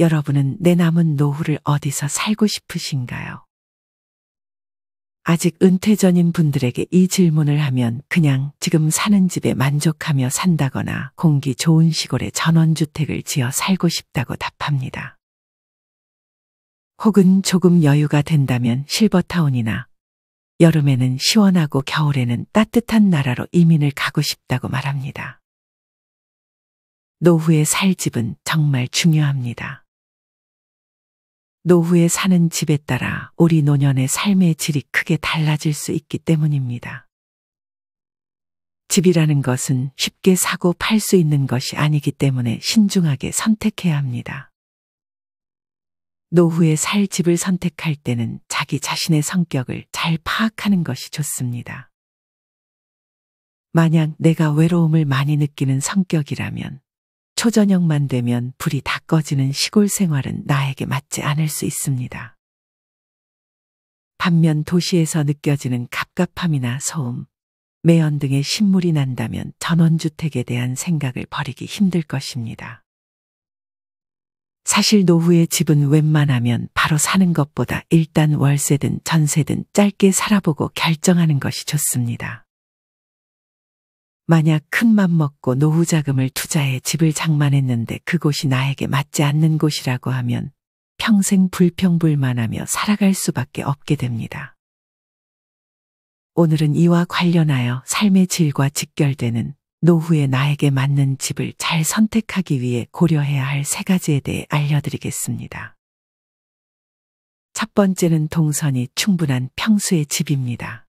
여러분은 내 남은 노후를 어디서 살고 싶으신가요? 아직 은퇴 전인 분들에게 이 질문을 하면 그냥 지금 사는 집에 만족하며 산다거나 공기 좋은 시골에 전원주택을 지어 살고 싶다고 답합니다. 혹은 조금 여유가 된다면 실버타운이나 여름에는 시원하고 겨울에는 따뜻한 나라로 이민을 가고 싶다고 말합니다. 노후에 살 집은 정말 중요합니다. 노후에 사는 집에 따라 우리 노년의 삶의 질이 크게 달라질 수 있기 때문입니다. 집이라는 것은 쉽게 사고 팔 수 있는 것이 아니기 때문에 신중하게 선택해야 합니다. 노후에 살 집을 선택할 때는 자기 자신의 성격을 잘 파악하는 것이 좋습니다. 만약 내가 외로움을 많이 느끼는 성격이라면 초저녁만 되면 불이 다 꺼지는 시골 생활은 나에게 맞지 않을 수 있습니다. 반면 도시에서 느껴지는 갑갑함이나 소음, 매연 등의 신물이 난다면 전원주택에 대한 생각을 버리기 힘들 것입니다. 사실 노후의 집은 웬만하면 바로 사는 것보다 일단 월세든 전세든 짧게 살아보고 결정하는 것이 좋습니다. 만약 큰 맘 먹고 노후 자금을 투자해 집을 장만했는데 그곳이 나에게 맞지 않는 곳이라고 하면 평생 불평불만하며 살아갈 수밖에 없게 됩니다. 오늘은 이와 관련하여 삶의 질과 직결되는 노후에 나에게 맞는 집을 잘 선택하기 위해 고려해야 할 세 가지에 대해 알려드리겠습니다. 첫 번째는 동선이 충분한 평수의 집입니다.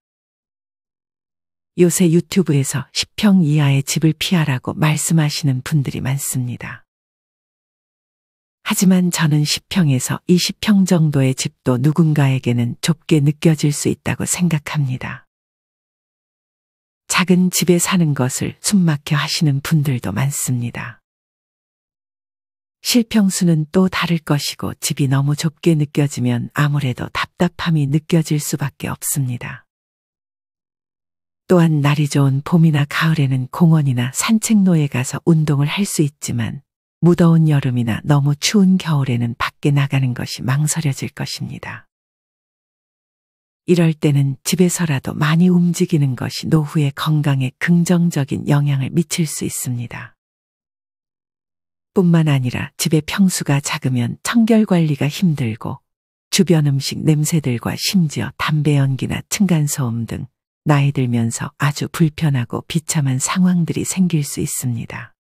요새 유튜브에서 10평 이하의 집을 피하라고 말씀하시는 분들이 많습니다. 하지만 저는 10평에서 20평 정도의 집도 누군가에게는 좁게 느껴질 수 있다고 생각합니다. 작은 집에 사는 것을 숨막혀 하시는 분들도 많습니다. 실평수는 또 다를 것이고 집이 너무 좁게 느껴지면 아무래도 답답함이 느껴질 수밖에 없습니다. 또한 날이 좋은 봄이나 가을에는 공원이나 산책로에 가서 운동을 할 수 있지만 무더운 여름이나 너무 추운 겨울에는 밖에 나가는 것이 망설여질 것입니다. 이럴 때는 집에서라도 많이 움직이는 것이 노후의 건강에 긍정적인 영향을 미칠 수 있습니다. 뿐만 아니라 집의 평수가 작으면 청결 관리가 힘들고 주변 음식 냄새들과 심지어 담배 연기나 층간소음 등 나이 들면서 아주 불편하고 비참한 상황들이 생길 수 있습니다.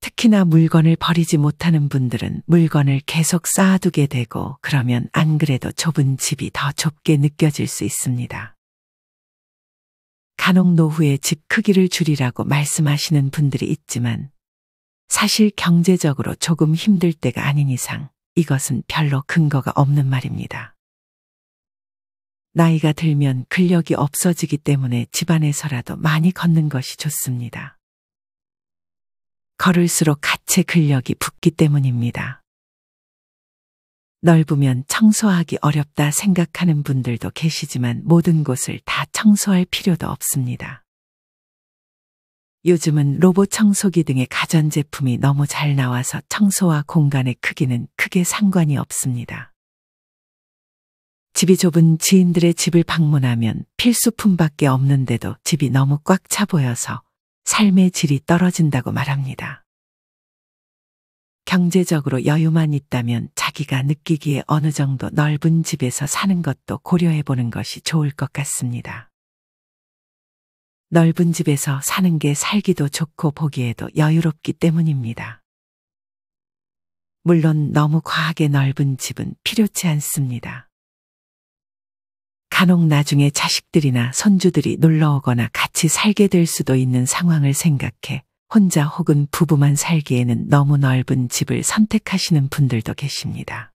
특히나 물건을 버리지 못하는 분들은 물건을 계속 쌓아두게 되고 그러면 안 그래도 좁은 집이 더 좁게 느껴질 수 있습니다. 간혹 노후에 집 크기를 줄이라고 말씀하시는 분들이 있지만 사실 경제적으로 조금 힘들 때가 아닌 이상 이것은 별로 근거가 없는 말입니다. 나이가 들면 근력이 없어지기 때문에 집안에서라도 많이 걷는 것이 좋습니다. 걸을수록 가채 근력이 붙기 때문입니다. 넓으면 청소하기 어렵다 생각하는 분들도 계시지만 모든 곳을 다 청소할 필요도 없습니다. 요즘은 로봇 청소기 등의 가전제품이 너무 잘 나와서 청소와 공간의 크기는 크게 상관이 없습니다. 집이 좁은 지인들의 집을 방문하면 필수품밖에 없는데도 집이 너무 꽉 차 보여서 삶의 질이 떨어진다고 말합니다. 경제적으로 여유만 있다면 자기가 느끼기에 어느 정도 넓은 집에서 사는 것도 고려해 보는 것이 좋을 것 같습니다. 넓은 집에서 사는 게 살기도 좋고 보기에도 여유롭기 때문입니다. 물론 너무 과하게 넓은 집은 필요치 않습니다. 간혹 나중에 자식들이나 손주들이 놀러 오거나 같이 살게 될 수도 있는 상황을 생각해 혼자 혹은 부부만 살기에는 너무 넓은 집을 선택하시는 분들도 계십니다.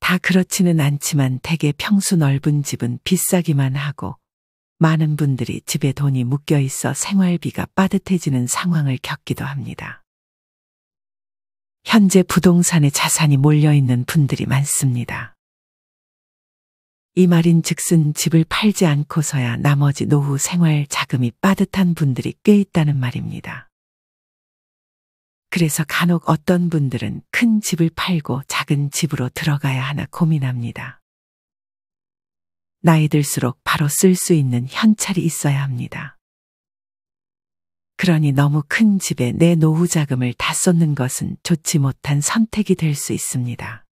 다 그렇지는 않지만 대개 평수 넓은 집은 비싸기만 하고 많은 분들이 집에 돈이 묶여 있어 생활비가 빠듯해지는 상황을 겪기도 합니다. 현재 부동산에 자산이 몰려 있는 분들이 많습니다. 이 말인 즉슨 집을 팔지 않고서야 나머지 노후 생활 자금이 빠듯한 분들이 꽤 있다는 말입니다. 그래서 간혹 어떤 분들은 큰 집을 팔고 작은 집으로 들어가야 하나 고민합니다. 나이 들수록 바로 쓸 수 있는 현찰이 있어야 합니다. 그러니 너무 큰 집에 내 노후 자금을 다 쏟는 것은 좋지 못한 선택이 될 수 있습니다.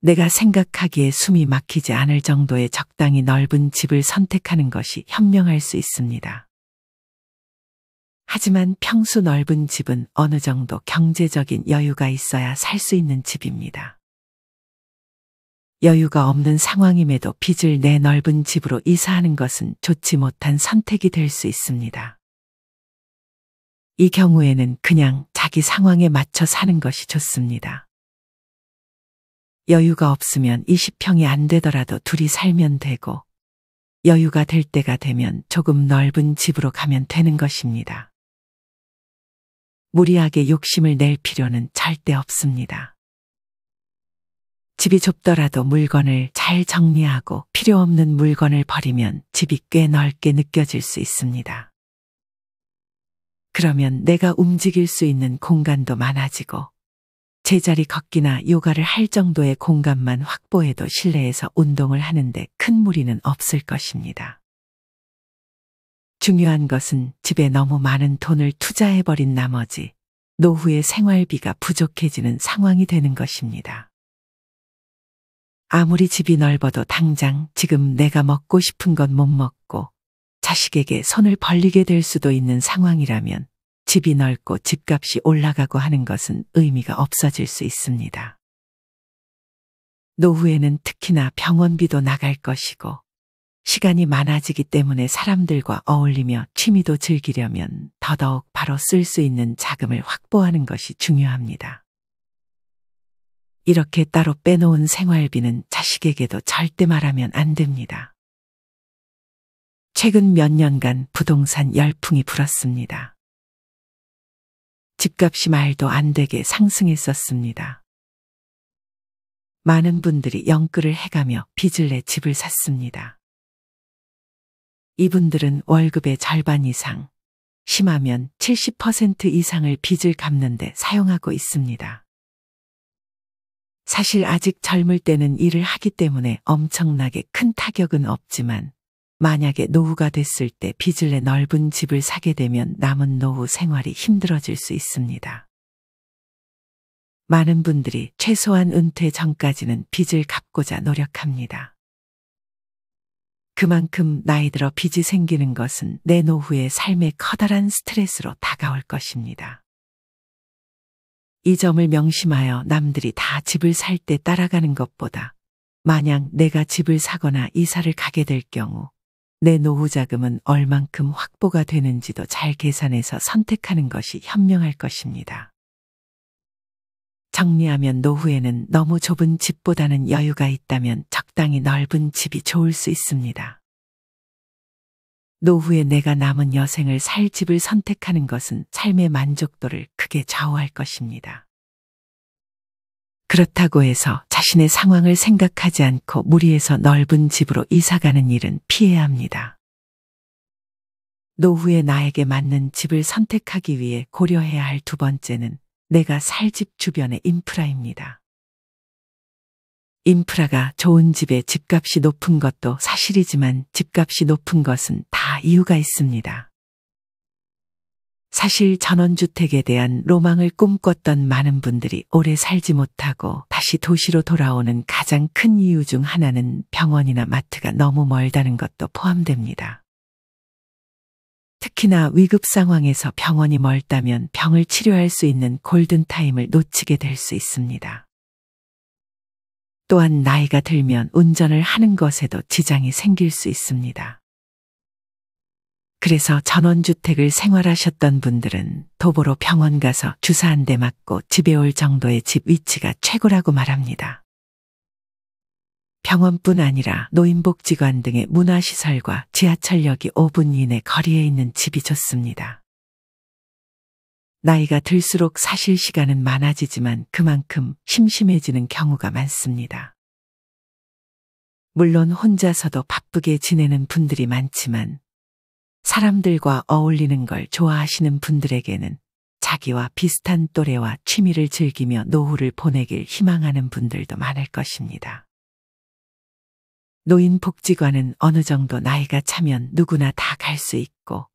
내가 생각하기에 숨이 막히지 않을 정도의 적당히 넓은 집을 선택하는 것이 현명할 수 있습니다. 하지만 평수 넓은 집은 어느 정도 경제적인 여유가 있어야 살 수 있는 집입니다. 여유가 없는 상황임에도 빚을 내 넓은 집으로 이사하는 것은 좋지 못한 선택이 될 수 있습니다. 이 경우에는 그냥 자기 상황에 맞춰 사는 것이 좋습니다. 여유가 없으면 20평이 안 되더라도 둘이 살면 되고 여유가 될 때가 되면 조금 넓은 집으로 가면 되는 것입니다. 무리하게 욕심을 낼 필요는 절대 없습니다. 집이 좁더라도 물건을 잘 정리하고 필요 없는 물건을 버리면 집이 꽤 넓게 느껴질 수 있습니다. 그러면 내가 움직일 수 있는 공간도 많아지고 제자리 걷기나 요가를 할 정도의 공간만 확보해도 실내에서 운동을 하는데 큰 무리는 없을 것입니다. 중요한 것은 집에 너무 많은 돈을 투자해버린 나머지 노후의 생활비가 부족해지는 상황이 되는 것입니다. 아무리 집이 넓어도 당장 지금 내가 먹고 싶은 건 못 먹고 자식에게 손을 벌리게 될 수도 있는 상황이라면 집이 넓고 집값이 올라가고 하는 것은 의미가 없어질 수 있습니다. 노후에는 특히나 병원비도 나갈 것이고 시간이 많아지기 때문에 사람들과 어울리며 취미도 즐기려면 더더욱 바로 쓸 수 있는 자금을 확보하는 것이 중요합니다. 이렇게 따로 빼놓은 생활비는 자식에게도 절대 말하면 안 됩니다. 최근 몇 년간 부동산 열풍이 불었습니다. 집값이 말도 안 되게 상승했었습니다. 많은 분들이 영끌을 해가며 빚을 내 집을 샀습니다. 이분들은 월급의 절반 이상, 심하면 70% 이상을 빚을 갚는데 사용하고 있습니다. 사실 아직 젊을 때는 일을 하기 때문에 엄청나게 큰 타격은 없지만 만약에 노후가 됐을 때 빚을 내 넓은 집을 사게 되면 남은 노후 생활이 힘들어질 수 있습니다. 많은 분들이 최소한 은퇴 전까지는 빚을 갚고자 노력합니다. 그만큼 나이 들어 빚이 생기는 것은 내 노후의 삶의 커다란 스트레스로 다가올 것입니다. 이 점을 명심하여 남들이 다 집을 살 때 따라가는 것보다 만약 내가 집을 사거나 이사를 가게 될 경우 내 노후 자금은 얼만큼 확보가 되는지도 잘 계산해서 선택하는 것이 현명할 것입니다. 정리하면 노후에는 너무 좁은 집보다는 여유가 있다면 적당히 넓은 집이 좋을 수 있습니다. 노후에 내가 남은 여생을 살 집을 선택하는 것은 삶의 만족도를 크게 좌우할 것입니다. 그렇다고 해서 자신의 상황을 생각하지 않고 무리해서 넓은 집으로 이사가는 일은 피해야 합니다. 노후에 나에게 맞는 집을 선택하기 위해 고려해야 할 두 번째는 내가 살 집 주변의 인프라입니다. 인프라가 좋은 집에 집값이 높은 것도 사실이지만 집값이 높은 것은 다 이유가 있습니다. 사실 전원주택에 대한 로망을 꿈꿨던 많은 분들이 오래 살지 못하고 다시 도시로 돌아오는 가장 큰 이유 중 하나는 병원이나 마트가 너무 멀다는 것도 포함됩니다. 특히나 위급 상황에서 병원이 멀다면 병을 치료할 수 있는 골든타임을 놓치게 될 수 있습니다. 또한 나이가 들면 운전을 하는 것에도 지장이 생길 수 있습니다. 그래서 전원주택을 생활하셨던 분들은 도보로 병원 가서 주사 한 대 맞고 집에 올 정도의 집 위치가 최고라고 말합니다. 병원뿐 아니라 노인복지관 등의 문화시설과 지하철역이 5분 이내 거리에 있는 집이 좋습니다. 나이가 들수록 사실 시간은 많아지지만 그만큼 심심해지는 경우가 많습니다. 물론 혼자서도 바쁘게 지내는 분들이 많지만 사람들과 어울리는 걸 좋아하시는 분들에게는 자기와 비슷한 또래와 취미를 즐기며 노후를 보내길 희망하는 분들도 많을 것입니다. 노인 복지관은 어느 정도 나이가 차면 누구나 다 갈 수 있고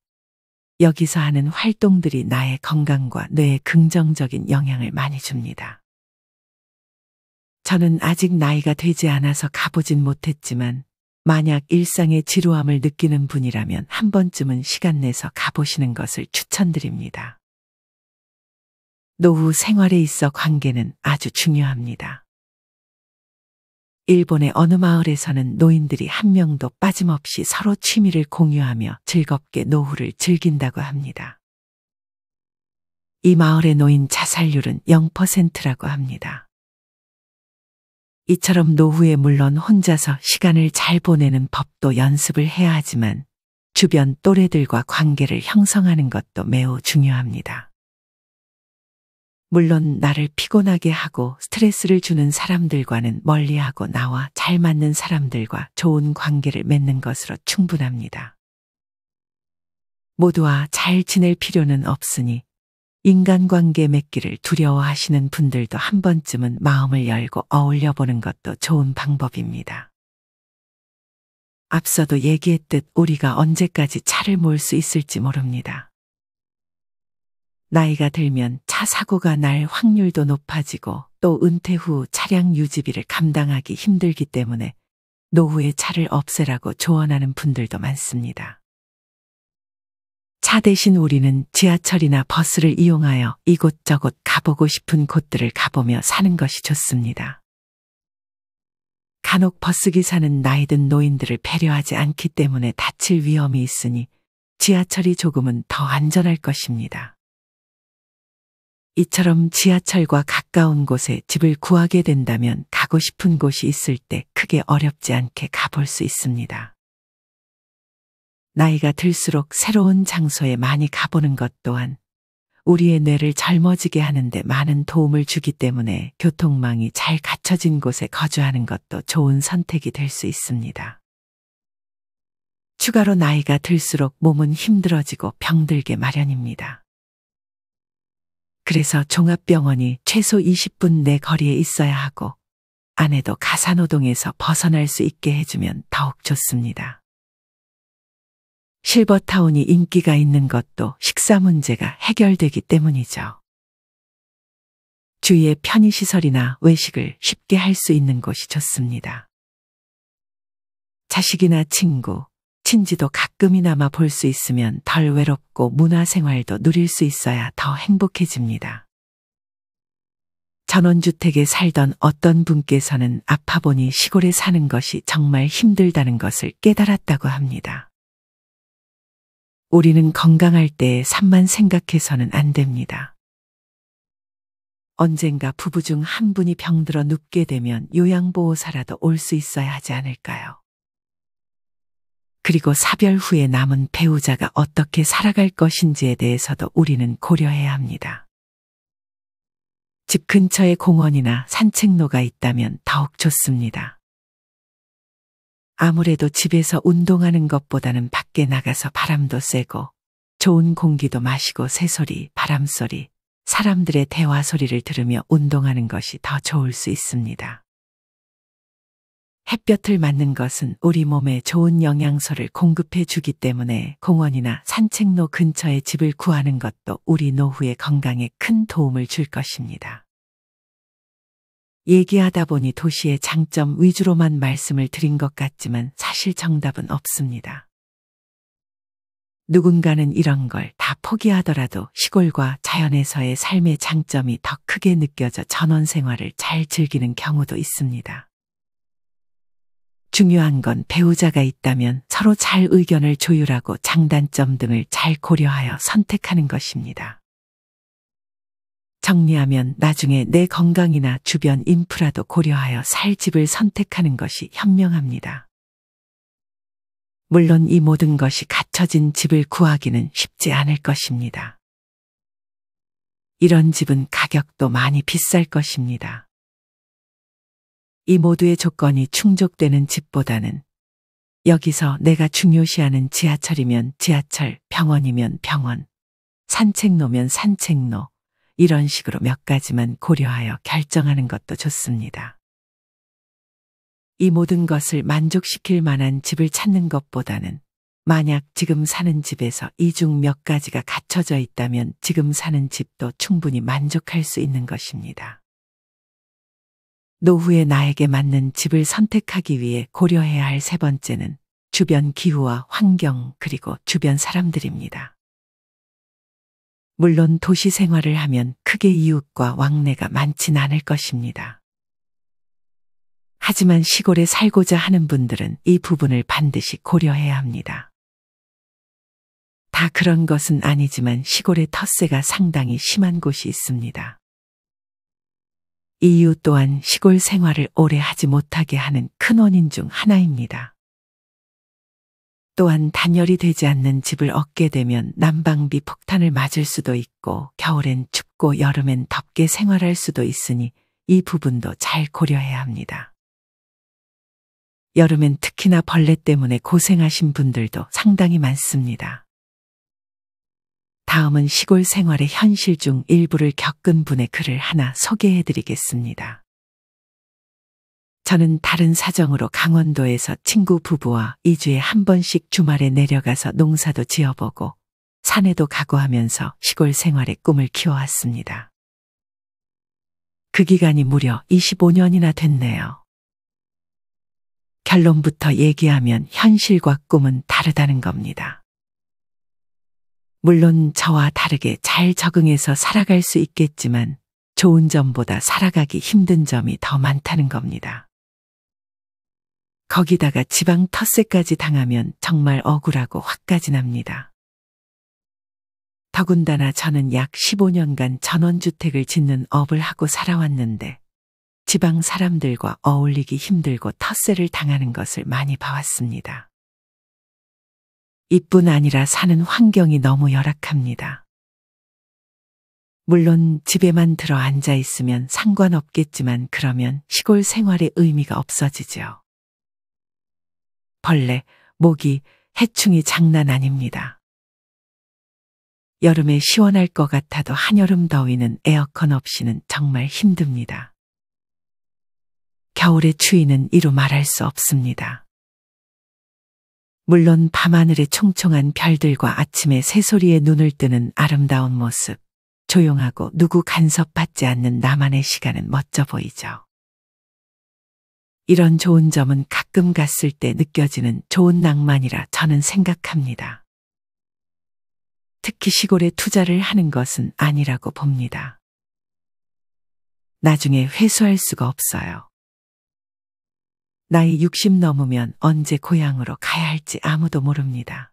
여기서 하는 활동들이 나의 건강과 뇌에 긍정적인 영향을 많이 줍니다. 저는 아직 나이가 되지 않아서 가보진 못했지만 만약 일상의 지루함을 느끼는 분이라면 한 번쯤은 시간 내서 가보시는 것을 추천드립니다. 노후 생활에 있어 관계는 아주 중요합니다. 일본의 어느 마을에서는 노인들이 한 명도 빠짐없이 서로 취미를 공유하며 즐겁게 노후를 즐긴다고 합니다. 이 마을의 노인 자살률은 0%라고 합니다. 이처럼 노후에 물론 혼자서 시간을 잘 보내는 법도 연습을 해야 하지만 주변 또래들과 관계를 형성하는 것도 매우 중요합니다. 물론 나를 피곤하게 하고 스트레스를 주는 사람들과는 멀리하고 나와 잘 맞는 사람들과 좋은 관계를 맺는 것으로 충분합니다. 모두와 잘 지낼 필요는 없으니 인간관계 맺기를 두려워하시는 분들도 한 번쯤은 마음을 열고 어울려 보는 것도 좋은 방법입니다. 앞서도 얘기했듯 우리가 언제까지 차를 몰 수 있을지 모릅니다. 나이가 들면 차 사고가 날 확률도 높아지고 또 은퇴 후 차량 유지비를 감당하기 힘들기 때문에 노후의 차를 없애라고 조언하는 분들도 많습니다. 차 대신 우리는 지하철이나 버스를 이용하여 이곳저곳 가보고 싶은 곳들을 가보며 사는 것이 좋습니다. 간혹 버스기사는 나이든 노인들을 배려하지 않기 때문에 다칠 위험이 있으니 지하철이 조금은 더 안전할 것입니다. 이처럼 지하철과 가까운 곳에 집을 구하게 된다면 가고 싶은 곳이 있을 때 크게 어렵지 않게 가볼 수 있습니다. 나이가 들수록 새로운 장소에 많이 가보는 것 또한 우리의 뇌를 젊어지게 하는데 많은 도움을 주기 때문에 교통망이 잘 갖춰진 곳에 거주하는 것도 좋은 선택이 될 수 있습니다. 추가로 나이가 들수록 몸은 힘들어지고 병들게 마련입니다. 그래서 종합병원이 최소 20분 내 거리에 있어야 하고 아내도 가사노동에서 벗어날 수 있게 해주면 더욱 좋습니다. 실버타운이 인기가 있는 것도 식사 문제가 해결되기 때문이죠. 주위에 편의시설이나 외식을 쉽게 할 수 있는 곳이 좋습니다. 자식이나 친구, 친지도 가끔이나마 볼 수 있으면 덜 외롭고 문화생활도 누릴 수 있어야 더 행복해집니다. 전원주택에 살던 어떤 분께서는 아파보니 시골에 사는 것이 정말 힘들다는 것을 깨달았다고 합니다. 우리는 건강할 때산만 생각해서는 안 됩니다. 언젠가 부부 중 한 분이 병들어 눕게 되면 요양보호사라도 올 수 있어야 하지 않을까요? 그리고 사별 후에 남은 배우자가 어떻게 살아갈 것인지에 대해서도 우리는 고려해야 합니다. 집 근처에 공원이나 산책로가 있다면 더욱 좋습니다. 아무래도 집에서 운동하는 것보다는 밖에 나가서 바람도 쐬고 좋은 공기도 마시고 새소리, 바람소리, 사람들의 대화 소리를 들으며 운동하는 것이 더 좋을 수 있습니다. 햇볕을 맞는 것은 우리 몸에 좋은 영양소를 공급해 주기 때문에 공원이나 산책로 근처에 집을 구하는 것도 우리 노후의 건강에 큰 도움을 줄 것입니다. 얘기하다 보니 도시의 장점 위주로만 말씀을 드린 것 같지만 사실 정답은 없습니다. 누군가는 이런 걸 다 포기하더라도 시골과 자연에서의 삶의 장점이 더 크게 느껴져 전원 생활을 잘 즐기는 경우도 있습니다. 중요한 건 배우자가 있다면 서로 잘 의견을 조율하고 장단점 등을 잘 고려하여 선택하는 것입니다. 정리하면 나중에 내 건강이나 주변 인프라도 고려하여 살 집을 선택하는 것이 현명합니다. 물론 이 모든 것이 갖춰진 집을 구하기는 쉽지 않을 것입니다. 이런 집은 가격도 많이 비쌀 것입니다. 이 모두의 조건이 충족되는 집보다는 여기서 내가 중요시하는 지하철이면 지하철, 병원이면 병원, 산책로면 산책로, 이런 식으로 몇 가지만 고려하여 결정하는 것도 좋습니다. 이 모든 것을 만족시킬 만한 집을 찾는 것보다는 만약 지금 사는 집에서 이 중 몇 가지가 갖춰져 있다면 지금 사는 집도 충분히 만족할 수 있는 것입니다. 노후에 나에게 맞는 집을 선택하기 위해 고려해야 할 세 번째는 주변 기후와 환경 그리고 주변 사람들입니다. 물론 도시 생활을 하면 크게 이웃과 왕래가 많진 않을 것입니다. 하지만 시골에 살고자 하는 분들은 이 부분을 반드시 고려해야 합니다. 다 그런 것은 아니지만 시골의 텃세가 상당히 심한 곳이 있습니다. 이웃 또한 시골 생활을 오래 하지 못하게 하는 큰 원인 중 하나입니다. 또한 단열이 되지 않는 집을 얻게 되면 난방비 폭탄을 맞을 수도 있고 겨울엔 춥고 여름엔 덥게 생활할 수도 있으니 이 부분도 잘 고려해야 합니다. 여름엔 특히나 벌레 때문에 고생하신 분들도 상당히 많습니다. 다음은 시골 생활의 현실 중 일부를 겪은 분의 글을 하나 소개해 드리겠습니다. 저는 다른 사정으로 강원도에서 친구 부부와 2주에 한 번씩 주말에 내려가서 농사도 지어보고 산에도 가고 하면서 시골 생활의 꿈을 키워왔습니다. 그 기간이 무려 25년이나 됐네요. 결론부터 얘기하면 현실과 꿈은 다르다는 겁니다. 물론 저와 다르게 잘 적응해서 살아갈 수 있겠지만 좋은 점보다 살아가기 힘든 점이 더 많다는 겁니다. 거기다가 지방 텃세까지 당하면 정말 억울하고 화까지 납니다. 더군다나 저는 약 15년간 전원주택을 짓는 업을 하고 살아왔는데 지방 사람들과 어울리기 힘들고 텃세를 당하는 것을 많이 봐왔습니다. 이뿐 아니라 사는 환경이 너무 열악합니다. 물론 집에만 들어 앉아 있으면 상관없겠지만 그러면 시골 생활의 의미가 없어지죠. 벌레, 모기, 해충이 장난 아닙니다. 여름에 시원할 것 같아도 한여름 더위는 에어컨 없이는 정말 힘듭니다. 겨울의 추위는 이루 말할 수 없습니다. 물론 밤하늘의 총총한 별들과 아침의 새소리에 눈을 뜨는 아름다운 모습, 조용하고 누구 간섭받지 않는 나만의 시간은 멋져 보이죠. 이런 좋은 점은 가끔 갔을 때 느껴지는 좋은 낭만이라 저는 생각합니다. 특히 시골에 투자를 하는 것은 아니라고 봅니다. 나중에 회수할 수가 없어요. 나이 60 넘으면 언제 고향으로 가야 할지 아무도 모릅니다.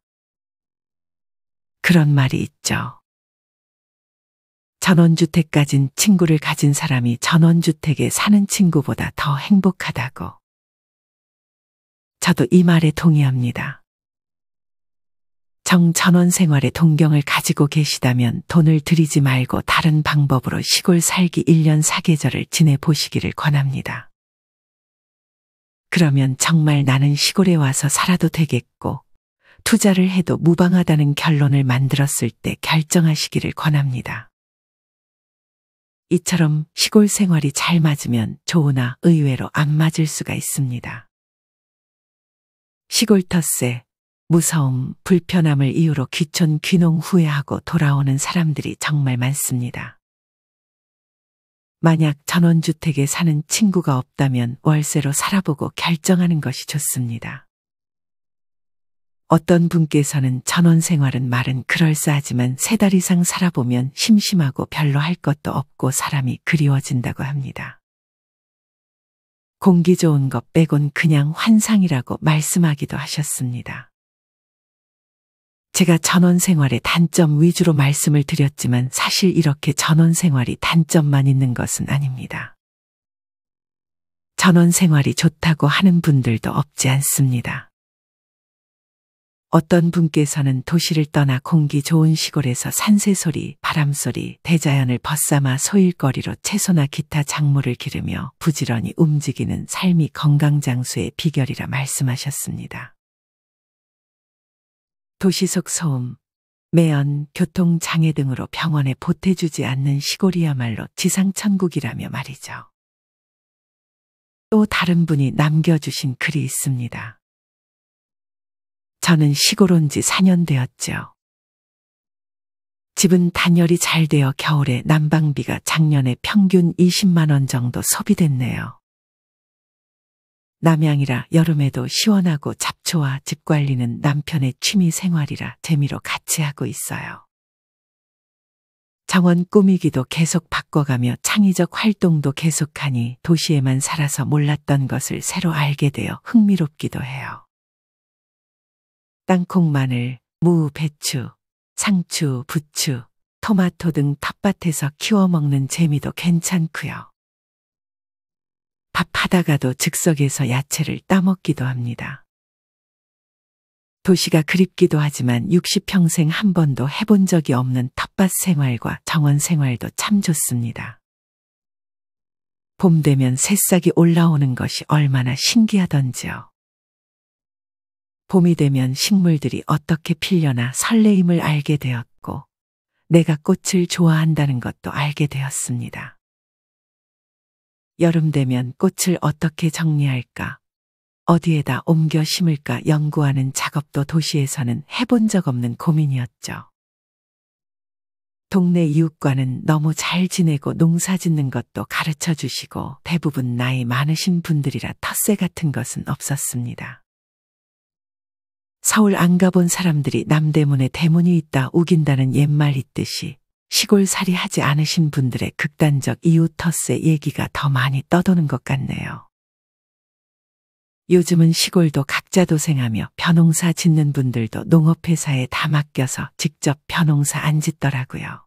그런 말이 있죠. 전원주택 가진 친구를 가진 사람이 전원주택에 사는 친구보다 더 행복하다고. 저도 이 말에 동의합니다. 정전원 생활에 동경을 가지고 계시다면 돈을 들이지 말고 다른 방법으로 시골 살기 1년 사계절을 지내보시기를 권합니다. 그러면 정말 나는 시골에 와서 살아도 되겠고, 투자를 해도 무방하다는 결론을 만들었을 때 결정하시기를 권합니다. 이처럼 시골 생활이 잘 맞으면 좋으나 의외로 안 맞을 수가 있습니다. 시골 텃세, 무서움, 불편함을 이유로 귀촌 귀농 후회하고 돌아오는 사람들이 정말 많습니다. 만약 전원주택에 사는 친구가 없다면 월세로 살아보고 결정하는 것이 좋습니다. 어떤 분께서는 전원 생활은 말은 그럴싸하지만 세 달 이상 살아보면 심심하고 별로 할 것도 없고 사람이 그리워진다고 합니다. 공기 좋은 것 빼곤 그냥 환상이라고 말씀하기도 하셨습니다. 제가 전원 생활의 단점 위주로 말씀을 드렸지만 사실 이렇게 전원 생활이 단점만 있는 것은 아닙니다. 전원 생활이 좋다고 하는 분들도 없지 않습니다. 어떤 분께서는 도시를 떠나 공기 좋은 시골에서 산새소리, 바람소리, 대자연을 벗삼아 소일거리로 채소나 기타 작물을 기르며 부지런히 움직이는 삶이 건강장수의 비결이라 말씀하셨습니다. 도시 속 소음, 매연, 교통장애 등으로 병원에 보태주지 않는 시골이야말로 지상천국이라며 말이죠. 또 다른 분이 남겨주신 글이 있습니다. 저는 시골 온 지 4년 되었죠. 집은 단열이 잘 되어 겨울에 난방비가 작년에 평균 20만 원 정도 소비됐네요. 남양이라 여름에도 시원하고 잡초와 집 관리는 남편의 취미 생활이라 재미로 같이 하고 있어요. 정원 꾸미기도 계속 바꿔가며 창의적 활동도 계속하니 도시에만 살아서 몰랐던 것을 새로 알게 되어 흥미롭기도 해요. 땅콩 마늘, 무, 배추, 상추, 부추, 토마토 등 텃밭에서 키워 먹는 재미도 괜찮고요. 밥하다가도 즉석에서 야채를 따먹기도 합니다. 도시가 그립기도 하지만 60평생 한 번도 해본 적이 없는 텃밭 생활과 정원 생활도 참 좋습니다. 봄 되면 새싹이 올라오는 것이 얼마나 신기하던지요. 봄이 되면 식물들이 어떻게 필려나 설레임을 알게 되었고, 내가 꽃을 좋아한다는 것도 알게 되었습니다. 여름 되면 꽃을 어떻게 정리할까, 어디에다 옮겨 심을까 연구하는 작업도 도시에서는 해본 적 없는 고민이었죠. 동네 이웃과는 너무 잘 지내고 농사 짓는 것도 가르쳐 주시고 대부분 나이 많으신 분들이라 텃세 같은 것은 없었습니다. 서울 안 가본 사람들이 남대문에 대문이 있다 우긴다는 옛말 있듯이 시골살이 하지 않으신 분들의 극단적 이웃터스의 얘기가 더 많이 떠도는 것 같네요. 요즘은 시골도 각자 도생하며 벼농사 짓는 분들도 농업회사에 다 맡겨서 직접 벼농사 안 짓더라고요.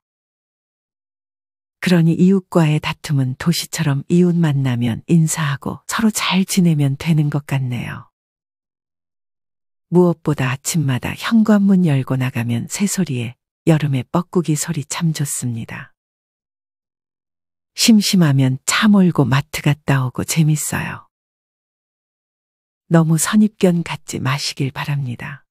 그러니 이웃과의 다툼은 도시처럼 이웃 만나면 인사하고 서로 잘 지내면 되는 것 같네요. 무엇보다 아침마다 현관문 열고 나가면 새소리에 여름에 뻐꾸기 소리 참 좋습니다. 심심하면 차 몰고 마트 갔다 오고 재밌어요. 너무 선입견 갖지 마시길 바랍니다.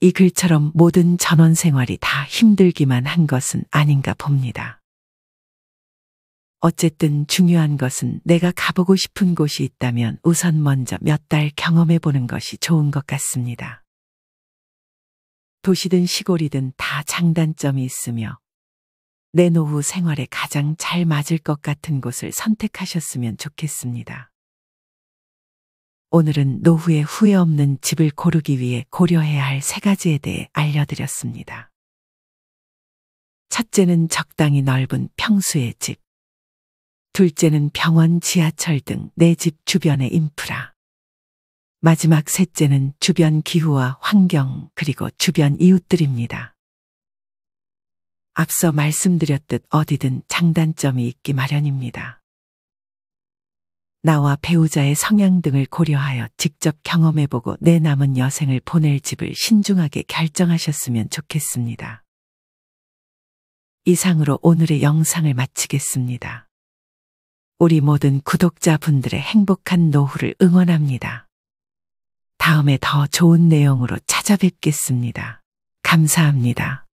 이 글처럼 모든 전원 생활이 다 힘들기만 한 것은 아닌가 봅니다. 어쨌든 중요한 것은 내가 가보고 싶은 곳이 있다면 우선 먼저 몇 달 경험해 보는 것이 좋은 것 같습니다. 도시든 시골이든 다 장단점이 있으며 내 노후 생활에 가장 잘 맞을 것 같은 곳을 선택하셨으면 좋겠습니다. 오늘은 노후에 후회 없는 집을 고르기 위해 고려해야 할 세 가지에 대해 알려드렸습니다. 첫째는 적당히 넓은 평수의 집. 둘째는 병원, 지하철 등 내집 네 주변의 인프라. 마지막 셋째는 주변 기후와 환경 그리고 주변 이웃들입니다. 앞서 말씀드렸듯 어디든 장단점이 있기 마련입니다. 나와 배우자의 성향 등을 고려하여 직접 경험해보고 내 남은 여생을 보낼 집을 신중하게 결정하셨으면 좋겠습니다. 이상으로 오늘의 영상을 마치겠습니다. 우리 모든 구독자분들의 행복한 노후를 응원합니다. 다음에 더 좋은 내용으로 찾아뵙겠습니다. 감사합니다.